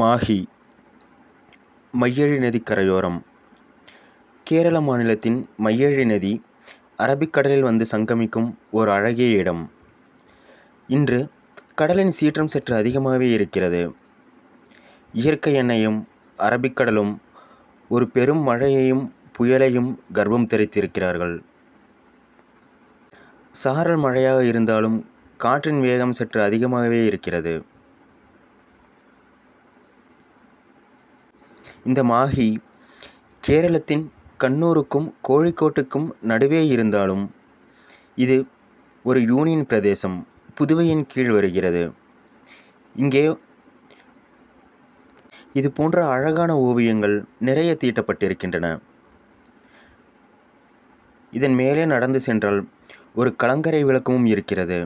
மாஹி மையழி நதி கரையோரம் கேரள மாநிலத்தின் மையழி நதி அரபிக்கடலில் வந்து சங்கமிக்கும் ஒரு அழகிய இடம் இன்று கடலின் சீற்றம் சற்று அதிகமாகவே இருக்கிறது இயற்கை எண்ணையும் அரபிக்கடலும் ஒரு பெரும் மழையையும் புயலையும் கர்ப்பம் தெரித்திருக்கிறார்கள் சாரல் மழையாக இருந்தாலும் காற்றின் வேகம் சற்று அதிகமாகவே இருக்கிறது இந்த மாஹி கேரளத்தின் கண்ணூருக்கும் கோழிக்கோட்டுக்கும் நடுவே இருந்தாலும் இது ஒரு யூனியன் பிரதேசம் புதுவையின் கீழ் வருகிறது இங்கே இது போன்ற அழகான ஓவியங்கள் நிறைய தீட்டப்பட்டிருக்கின்றன இதன் மேலே நடந்து சென்றால் ஒரு கலங்கரை விளக்கமும் இருக்கிறது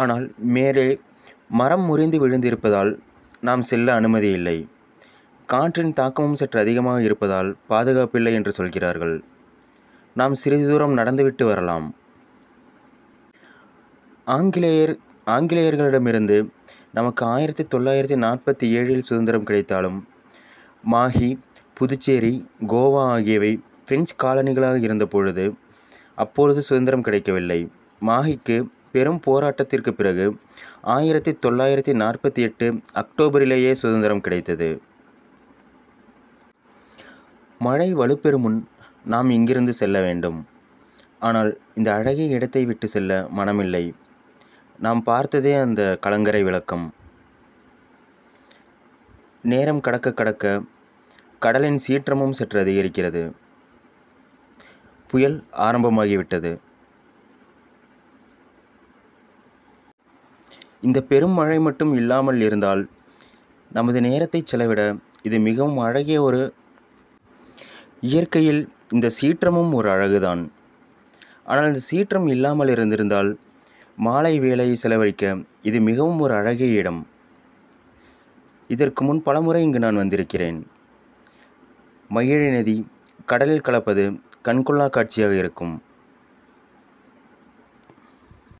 ஆனால் மேலே மரம் முறிந்து விழுந்திருப்பதால் நாம் செல்ல அனுமதி இல்லை காற்றின் தாக்கமும் சற்று அதிகமாக இருப்பதால் பாதுகாப்பில்லை என்று சொல்கிறார்கள் நாம் சிறிது தூரம் நடந்துவிட்டு வரலாம் ஆங்கிலேயர் ஆங்கிலேயர்களிடமிருந்து நமக்கு ஆயிரத்தி தொள்ளாயிரத்தி நாற்பத்தி ஏழில் சுதந்திரம் கிடைத்தாலும் மாஹி புதுச்சேரி கோவா ஆகியவை பிரெஞ்சு காலனிகளாக இருந்த பொழுது அப்பொழுது சுதந்திரம் கிடைக்கவில்லை மாஹிக்கு பெரும் போராட்டத்திற்கு பிறகு ஆயிரத்தி தொள்ளாயிரத்தி நாற்பத்தி எட்டு அக்டோபரிலேயே சுதந்திரம் கிடைத்தது மழை வலுப்பெறும் முன் நாம் இங்கிருந்து செல்ல வேண்டும் ஆனால் இந்த அழகிய இடத்தை விட்டு செல்ல மனமில்லை நாம் பார்த்ததே அந்த கலங்கரை விளக்கம் நேரம் கடக்க கடக்க கடலின் சீற்றமும் சற்று அதிகரிக்கிறது புயல் ஆரம்பமாகிவிட்டது இந்த பெரும் மழை மட்டும் இல்லாமல் இருந்தால் நமது நேரத்தை செலவிட இது மிகவும் அழகிய ஒரு இயற்கையில் இந்த சீற்றமும் ஒரு அழகுதான் ஆனால் இந்த சீற்றம் இல்லாமல் இருந்திருந்தால் மாலை வேலையை செலவழிக்க இது மிகவும் ஒரு அழகிய இடம் இதற்கு முன் பலமுறை இங்கு நான் வந்திருக்கிறேன் மயிழை நதி கடலில் கலப்பது கண்கொள்ளா காட்சியாக இருக்கும்